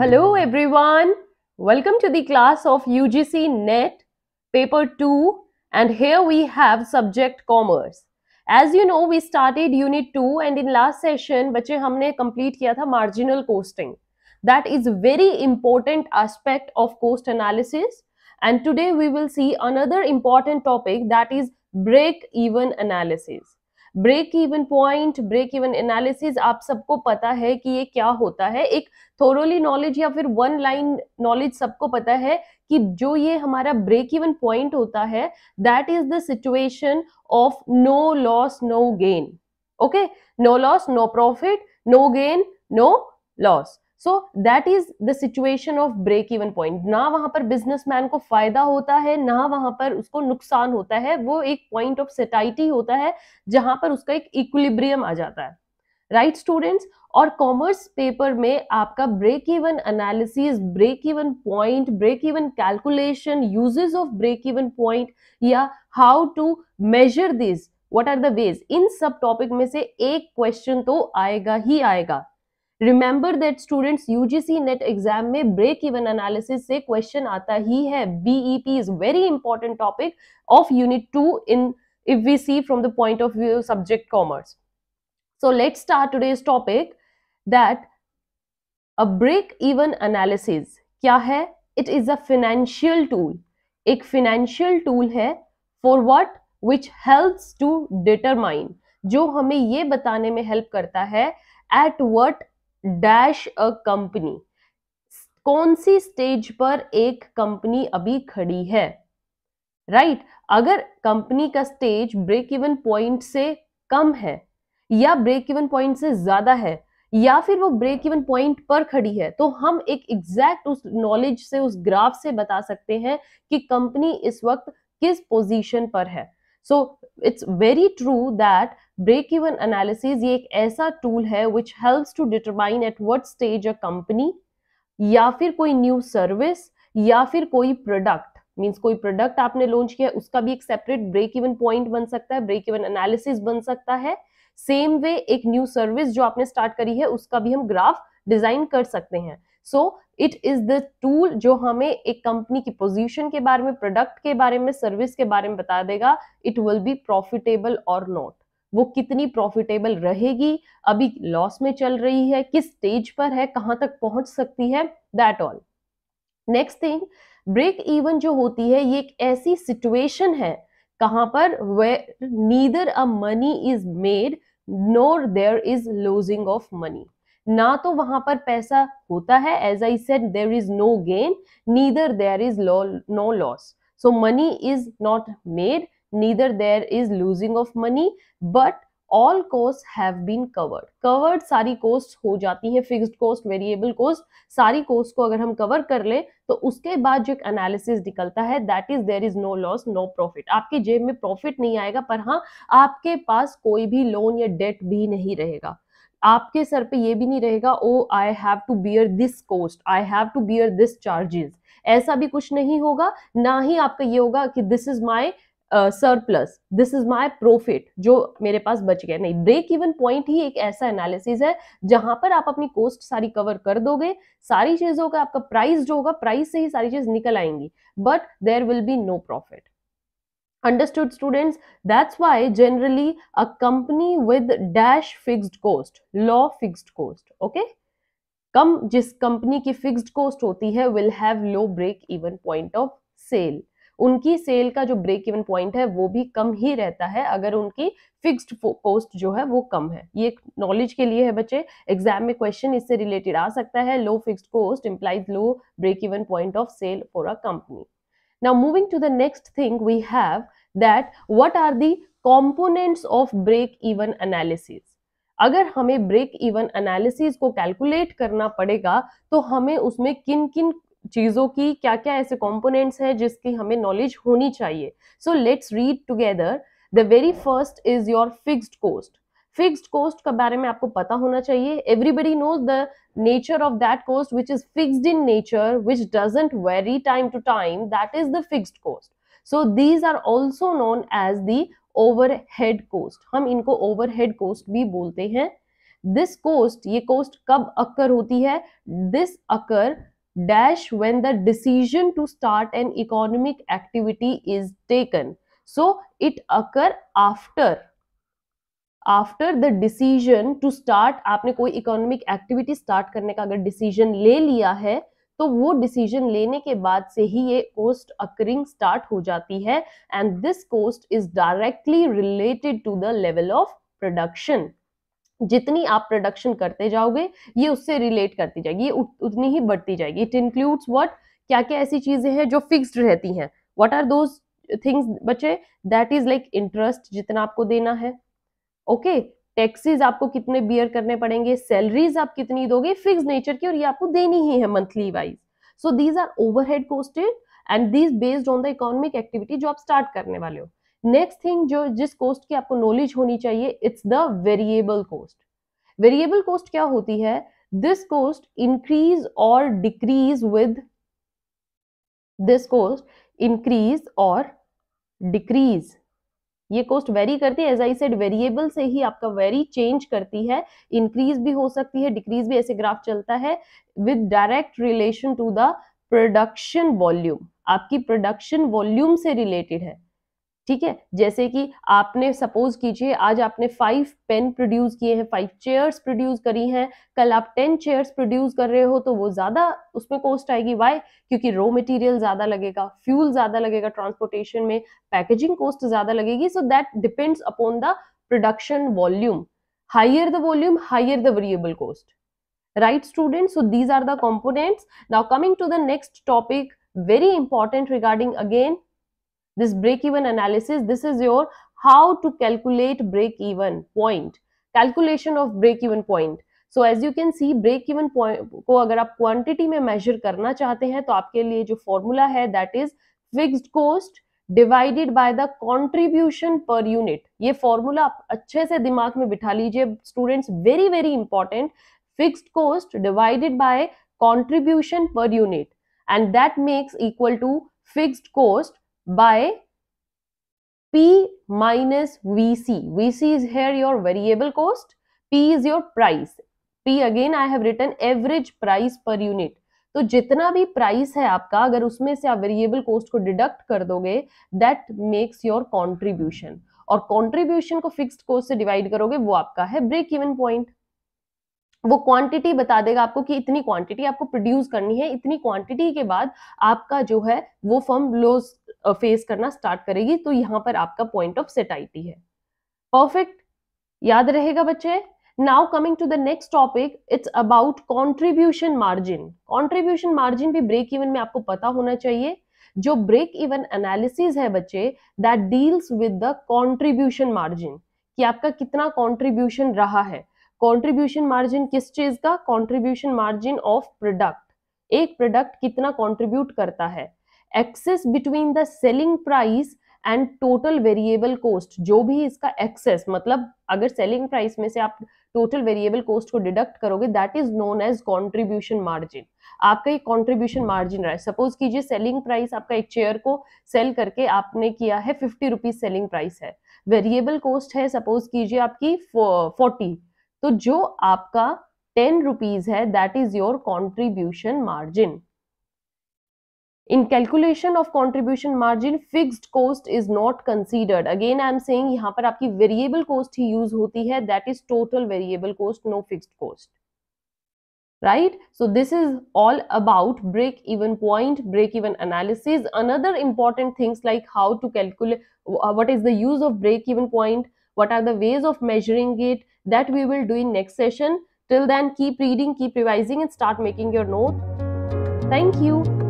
Hello everyone. Welcome to the class of UGC NET paper 2 and here we have subject commerce. As you know we started unit 2 and in last session बच्चे हमने complete किया था marginal costing. That is very important aspect of cost analysis and today we will see another important topic that is break even analysis. Break even point break even analysis आप सबको पता है कि ये क्या होता है एक थोरोली नॉलेज या फिर वन लाइन नॉलेज सबको पता है कि जो ये हमारा ब्रेक इवन पॉइंट होता है that is the situation of no loss no gain okay no loss no profit no gain no loss so that is the situation of break even point ना वहां पर बिजनेसमैन को फायदा होता है ना वहां पर उसको नुकसान होता है वो एक पॉइंट ऑफ सेटाइटी होता है जहां पर उसका एक इक्विलिब्रियम आ जाता है राइट right, स्टूडेंट्स और कॉमर्स पेपर में आपका break even analysis break even point break even calculation uses of break even point या how to measure this what are the ways इन सब टॉपिक में से एक क्वेश्चन तो आएगा ही आएगा remember that students UGC NET exam में ब्रेक इवन एनालिसिस से क्वेश्चन आता ही है BEP is very important topic of unit two in if we see from the point of view subject commerce so let start today's topic that a break even analysis क्या है it is a financial tool एक financial tool है for what which help to determine जो हमें ये बताने में help करता है at what dash a company कौन सी स्टेज पर एक कंपनी अभी खड़ी है राइट right? अगर कंपनी का स्टेज ब्रेक इवन पॉइंट से कम है या ब्रेक इवन पॉइंट से ज्यादा है या फिर वो ब्रेक इवन पॉइंट पर खड़ी है तो हम एक एग्जैक्ट उस नॉलेज से उस ग्राफ से बता सकते हैं कि कंपनी इस वक्त किस पोजीशन पर है so it's very true that break even analysis ये एक ऐसा टूल है which helps to determine at what stage a company या फिर कोई न्यू सर्विस या फिर कोई प्रोडक्ट मीन्स कोई प्रोडक्ट आपने लॉन्च किया उसका भी एक सेपरेट ब्रेक इवन पॉइंट बन सकता है ब्रेक इवन एनालिसिस बन सकता है सेम वे एक न्यू सर्विस जो आपने स्टार्ट करी है उसका भी हम ग्राफ डिजाइन कर सकते हैं so it is the tool जो हमें एक कंपनी की पोजीशन के बारे में प्रोडक्ट के बारे में सर्विस के बारे में बता देगा इट विल बी प्रॉफिटेबल और नॉट वो कितनी प्रॉफिटेबल रहेगी अभी लॉस में चल रही है किस स्टेज पर है कहाँ तक पहुंच सकती है that all next thing break even जो होती है ये एक ऐसी सिचुएशन है कहां पर where neither a money is made nor there is losing of money ना तो वहां पर पैसा होता है as I said there is no gain neither there is no loss so money is not made neither there is losing of money but all cost have been covered covered सारी cost हो जाती है fixed cost variable cost सारी cost को अगर हम cover कर ले तो उसके बाद जो एक एनालिसिस निकलता है that is there is no loss no profit आपके जेब में प्रॉफिट नहीं आएगा पर हाँ आपके पास कोई भी लोन या डेट भी नहीं रहेगा आपके सर पे ये भी नहीं रहेगा oh I have to bear this cost I have to bear this charges ऐसा भी कुछ नहीं होगा ना ही आपका ये होगा कि this is my surplus this is my profit जो मेरे पास बच गया नहीं ब्रेक इवन पॉइंट ही एक ऐसा एनालिसिस है जहां पर आप अपनी कोस्ट सारी कवर कर दोगे सारी चीजों का आपका प्राइस जो होगा प्राइस से ही सारी चीज निकल आएंगी but there will be no profit understood students that's why generally a company with dash fixed cost low fixed cost okay कम जिस कंपनी की फिक्स्ड कोस्ट होती है will have low break even point of sale उनकी sale का जो break even point है वो भी कम ही रहता है अगर उनकी फिक्स्ड कॉस्ट जो है वो कम है ये नॉलेज के लिए है बच्चे एग्जाम में क्वेश्चन इससे रिलेटेड आ सकता है low fixed cost implies low break even point of sale for a company now moving to the next thing we have that what are the components of break even analysis अगर हमें break even analysis को calculate करना पड़ेगा तो हमें उसमें किन किन चीज़ों की क्या क्या ऐसे कॉम्पोनेंट्स हैं जिसकी हमें नॉलेज होनी चाहिए so let's read together the very first is your fixed cost fixed cost का बारे में आपको पता होना चाहिए everybody knows the nature of that cost which is fixed in nature which doesn't vary time to time that is the fixed cost so these are also known as the overhead cost हम इनको overhead cost भी बोलते हैं this cost ये cost कब occur होती है this occur dash when the decision to start an economic activity is taken so it occur after after the decision to start आपने कोई इकोनॉमिक एक्टिविटी स्टार्ट करने का अगर डिसीजन ले लिया है तो वो डिसीजन लेने के बाद से ही ये कोस्ट अकरिंग स्टार्ट हो जाती है and this cost is directly related to the level of production जितनी आप प्रोडक्शन करते जाओगे ये उससे रिलेट करती जाएगी ये उतनी ही बढ़ती जाएगी इट इंक्लूड्स व्हाट क्या क्या ऐसी चीजें हैं जो फिक्स्ड रहती हैं व्हाट आर दोज थिंग्स बचे दैट इज लाइक इंटरेस्ट जितना आपको देना है ओके okay? टैक्सेस आपको कितने बियर करने पड़ेंगे सैलरीज आप कितनी दोगे फिक्स नेचर की और ये आपको देनी ही है monthly wise so these are overhead costed and these based on the economic activity जो आप स्टार्ट करने वाले हो नेक्स्ट थिंग जो जिस कोस्ट की आपको नॉलेज होनी चाहिए it's the variable cost variable cost क्या होती है दिस कोस्ट इंक्रीज और decrease with this cost increase और डिक्रीज ये कोस्ट वेरी करती है एज आई सेड वेरिएबल से ही आपका वेरी चेंज करती है इंक्रीज भी हो सकती है डिक्रीज भी ऐसे ग्राफ चलता है with direct relation to the production volume आपकी प्रोडक्शन वॉल्यूम से रिलेटेड है ठीक है जैसे कि आपने सपोज कीजिए आज आपने फाइव पेन प्रोड्यूस किए हैं फाइव चेयर्स प्रोड्यूस करी हैं कल आप टेन चेयर्स प्रोड्यूस कर रहे हो तो वो ज़्यादा उसमें कॉस्ट आएगी वाई क्योंकि रॉ मटेरियल ज़्यादा लगेगा फ्यूल ज़्यादा लगेगा ट्रांसपोर्टेशन में पैकेजिंग कॉस्ट ज़्यादा लगेगी so that depends upon the production volume higher the volume higher the variable cost right student so these are the components now coming to the next topic very important regarding again this break even analysis this is your how to calculate break even point calculation of break even point so as you can see break even point को अगर आप quantity में major करना चाहते हैं तो आपके लिए जो फॉर्मूला है that is fixed cost divided by the contribution per unit ये फॉर्मूला आप अच्छे से दिमाग में बिठा लीजिए students very very important fixed cost divided by contribution per unit and that makes equal to fixed cost by P minus VC. VC is here your variable cost. P is your price. P again I have written average price per unit. तो जितना भी price है आपका अगर उसमें से आप variable cost को डिडक्ट कर दोगे दैट मेक्स योर कंट्रीब्यूशन और कंट्रीब्यूशन को फिक्स्ड कॉस्ट से डिवाइड करोगे वो आपका है ब्रेक इवन पॉइंट वो क्वांटिटी बता देगा आपको कि इतनी क्वांटिटी आपको प्रोड्यूस करनी है इतनी क्वांटिटी के बाद आपका जो है वो फर्म लोज फेस करना स्टार्ट करेगी तो यहाँ पर आपका पॉइंट ऑफ सेटाइटी है परफेक्ट याद रहेगा बच्चे now coming to the next topic it's about contribution margin contribution margin भी ब्रेक इवन में आपको पता होना चाहिए जो ब्रेक इवन एनालिसिस है बच्चे that deals with the contribution margin कि आपका कितना कॉन्ट्रीब्यूशन रहा है कंट्रीब्यूशन मार्जिन किस चीज का कंट्रीब्यूशन मार्जिन ऑफ प्रोडक्ट एक प्रोडक्ट कितना कंट्रीब्यूट करता है excess between the selling price and total variable cost जो भी इसका एक्सेस मतलब अगर सेलिंग प्राइस में से आप टोटल वेरिएबल कॉस्ट को डिडक्ट करोगे that is known as contribution margin आपका एक कंट्रीब्यूशन मार्जिन रहा है सपोज कीजिए सेलिंग प्राइस आपका एक चेयर को सेल करके आपने किया है फिफ्टी रुपीज सेलिंग प्राइस है वेरिएबल कॉस्ट है सपोज कीजिए आपकी फोर्टी तो जो आपका टेन रुपीज है that is your contribution margin in calculation of contribution margin fixed cost is not considered again I am say यहां पर आपकी वेरिएबल कोस्ट ही यूज होती है that is total variable cost no fixed cost right so this is all about break even point break even analysis another important things like how to calculate what is the use of break even point what are the ways of measuring it that we will do in next session. Till then, keep reading, keep revising and start making your note. Thank you.